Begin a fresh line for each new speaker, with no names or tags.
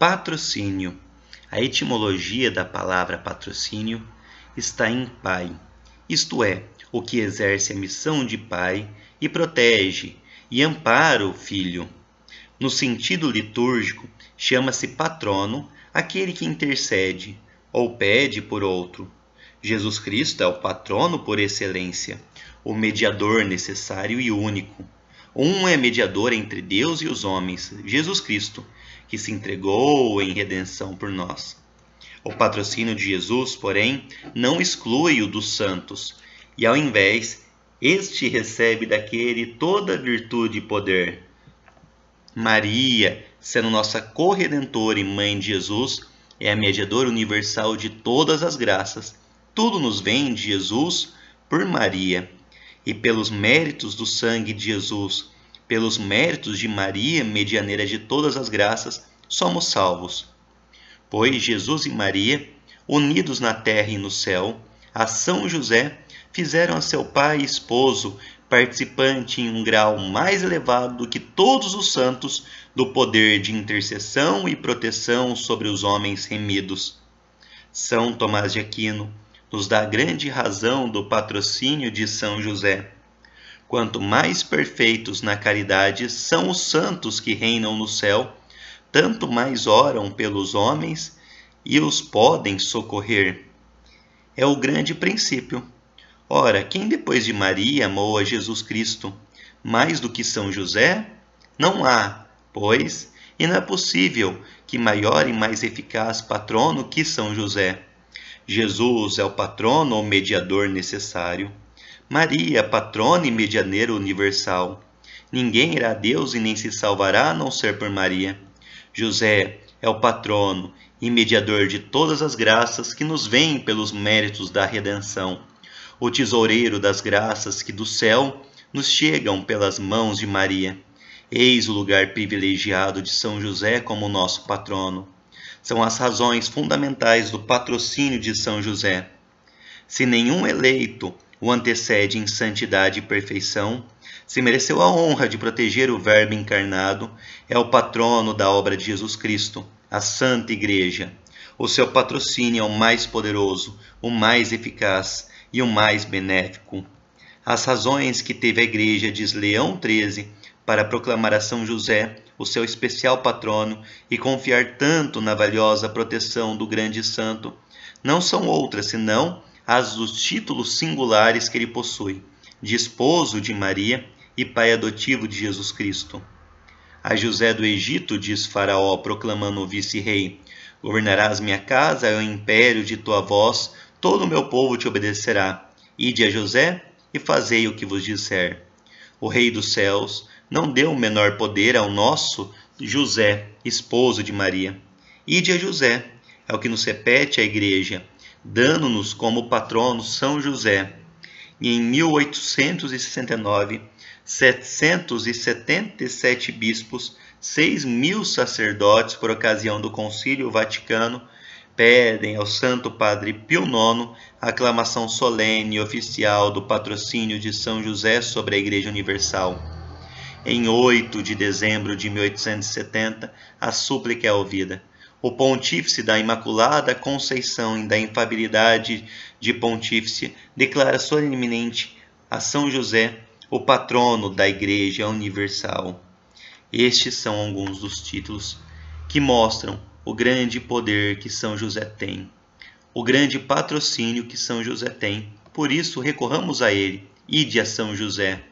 Patrocínio. A etimologia da palavra patrocínio está em pai, isto é, o que exerce a missão de pai e protege e ampara o filho. No sentido litúrgico, chama-se patrono aquele que intercede ou pede por outro. Jesus Cristo é o patrono por excelência, o mediador necessário e único. Um é mediador entre Deus e os homens, Jesus Cristo, que se entregou em redenção por nós. O patrocínio de Jesus, porém, não exclui o dos santos, e ao invés, este recebe daquele toda virtude e poder. Maria, sendo nossa corredentora e mãe de Jesus, é a mediadora universal de todas as graças. Tudo nos vem de Jesus por Maria e pelos méritos do sangue de Jesus pelos méritos de Maria, medianeira de todas as graças, somos salvos. Pois Jesus e Maria, unidos na terra e no céu, a São José, fizeram a seu pai e esposo participante em um grau mais elevado do que todos os santos do poder de intercessão e proteção sobre os homens remidos. São Tomás de Aquino nos dá grande razão do patrocínio de São José. Quanto mais perfeitos na caridade são os santos que reinam no céu, tanto mais oram pelos homens e os podem socorrer. É o grande princípio. Ora, quem depois de Maria amou a Jesus Cristo mais do que São José? Não há, pois, e não é possível que maior e mais eficaz patrono que São José. Jesus é o patrono ou mediador necessário. Maria, patrona e medianeira universal. Ninguém irá a Deus e nem se salvará a não ser por Maria. José é o patrono e mediador de todas as graças que nos vêm pelos méritos da redenção. O tesoureiro das graças que do céu nos chegam pelas mãos de Maria. Eis o lugar privilegiado de São José como nosso patrono. São as razões fundamentais do patrocínio de São José. Se nenhum eleito o antecede em santidade e perfeição, se mereceu a honra de proteger o Verbo encarnado, é o patrono da obra de Jesus Cristo, a Santa Igreja. O seu patrocínio é o mais poderoso, o mais eficaz e o mais benéfico. As razões que teve a Igreja, diz Leão XIII, para proclamar a São José o seu especial patrono e confiar tanto na valiosa proteção do grande santo, não são outras senão as dos títulos singulares que ele possui, de esposo de Maria e pai adotivo de Jesus Cristo. A José do Egito diz Faraó, proclamando o vice-rei: Governarás minha casa e o império de tua voz, todo o meu povo te obedecerá. Ide a José e fazei o que vos disser. O Rei dos céus não deu o menor poder ao nosso José, esposo de Maria. Ide a José, é o que nos repete a igreja, dando-nos como patrono São José. E em 1869, 777 bispos, 6 mil sacerdotes, por ocasião do Concílio Vaticano, pedem ao Santo Padre Pio IX a aclamação solene e oficial do patrocínio de São José sobre a Igreja Universal. Em 8 de dezembro de 1870, a súplica é ouvida o pontífice da Imaculada Conceição e da Infabilidade de Pontífice declara solenemente a São José o patrono da Igreja Universal. Estes são alguns dos títulos que mostram o grande poder que São José tem, o grande patrocínio que São José tem. Por isso, recorramos a ele. e a São José.